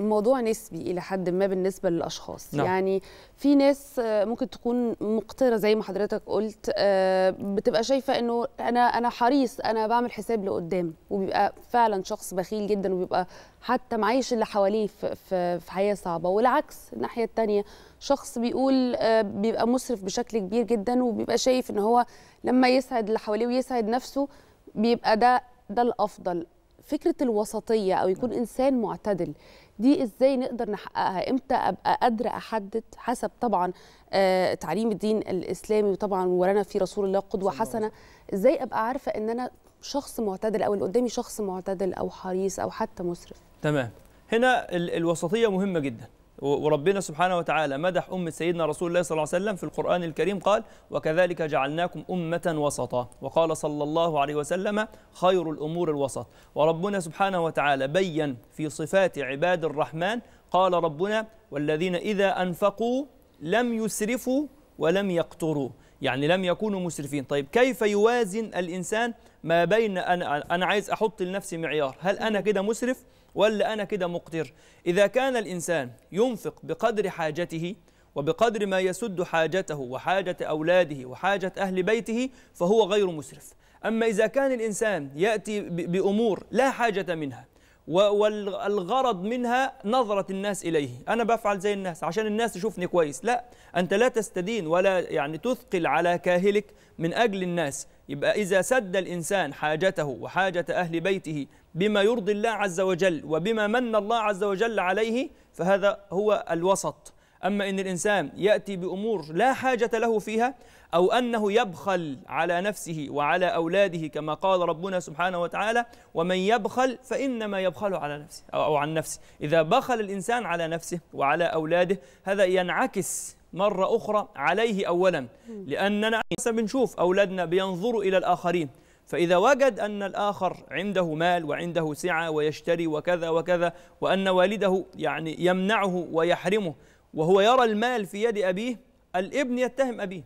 الموضوع نسبي الى حد ما بالنسبه للاشخاص نعم. يعني في ناس آه، ممكن تكون مقتره زي ما حضرتك قلت آه، بتبقى شايفه انه انا انا حريص انا بعمل حساب لقدام وبيبقى فعلا شخص بخيل جدا وبيبقى حتى معيش اللي حواليه في في حياه صعبه والعكس الناحيه الثانيه شخص بيقول آه، بيبقى مسرف بشكل كبير جدا وبيبقى شايف ان هو لما يسعد اللي حواليه ويسعد نفسه بيبقى ده ده الافضل فكره الوسطيه او يكون نعم. انسان معتدل دي ازاي نقدر نحققها امتى ابقى قادره احدد حسب طبعا آه، تعليم الدين الاسلامي وطبعا ورانا في رسول الله قدوه حسنه ازاي ابقى عارفه ان انا شخص معتدل او اللي قدامي شخص معتدل او حريص او حتى مسرف تمام هنا الوسطيه مهمه جدا وربنا سبحانه وتعالى مدح أمة سيدنا رسول الله صلى الله عليه وسلم في القرآن الكريم قال وكذلك جعلناكم أمة وسطا وقال صلى الله عليه وسلم خير الأمور الوسط وربنا سبحانه وتعالى بين في صفات عباد الرحمن قال ربنا والذين إذا أنفقوا لم يسرفوا ولم يقتروا يعني لم يكونوا مسرفين طيب كيف يوازن الإنسان ما بين أنا, أنا عايز أحط لنفسي معيار هل أنا كده مسرف ولا أنا كده مقتر إذا كان الإنسان ينفق بقدر حاجته وبقدر ما يسد حاجته وحاجة أولاده وحاجة أهل بيته فهو غير مسرف أما إذا كان الإنسان يأتي بأمور لا حاجة منها والغرض منها نظرة الناس إليه أنا بفعل زي الناس عشان الناس تشوفني كويس لا أنت لا تستدين ولا يعني تثقل على كاهلك من أجل الناس يبقى إذا سد الإنسان حاجته وحاجة أهل بيته بما يرضي الله عز وجل وبما من الله عز وجل عليه فهذا هو الوسط أما إن الإنسان يأتي بأمور لا حاجة له فيها أو أنه يبخل على نفسه وعلى أولاده كما قال ربنا سبحانه وتعالى ومن يبخل فإنما يبخل على نفسه أو عن نفسه إذا بخل الإنسان على نفسه وعلى أولاده هذا ينعكس مرة أخرى عليه أولا لأننا بنشوف أولادنا بينظروا إلى الآخرين فإذا وجد أن الآخر عنده مال وعنده سعة ويشتري وكذا وكذا وأن والده يعني يمنعه ويحرمه وهو يرى المال في يد أبيه الابن يتهم أبيه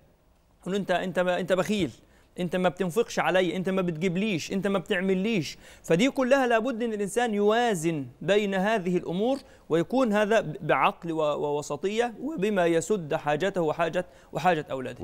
يقول أنت أنت أنت بخيل انت ما بتنفقش علي انت ما بتجيبليش انت ما بتعمليش فدي كلها لابد ان الانسان يوازن بين هذه الامور ويكون هذا بعقل ووسطيه وبما يسد حاجته وحاجه وحاجه اولاده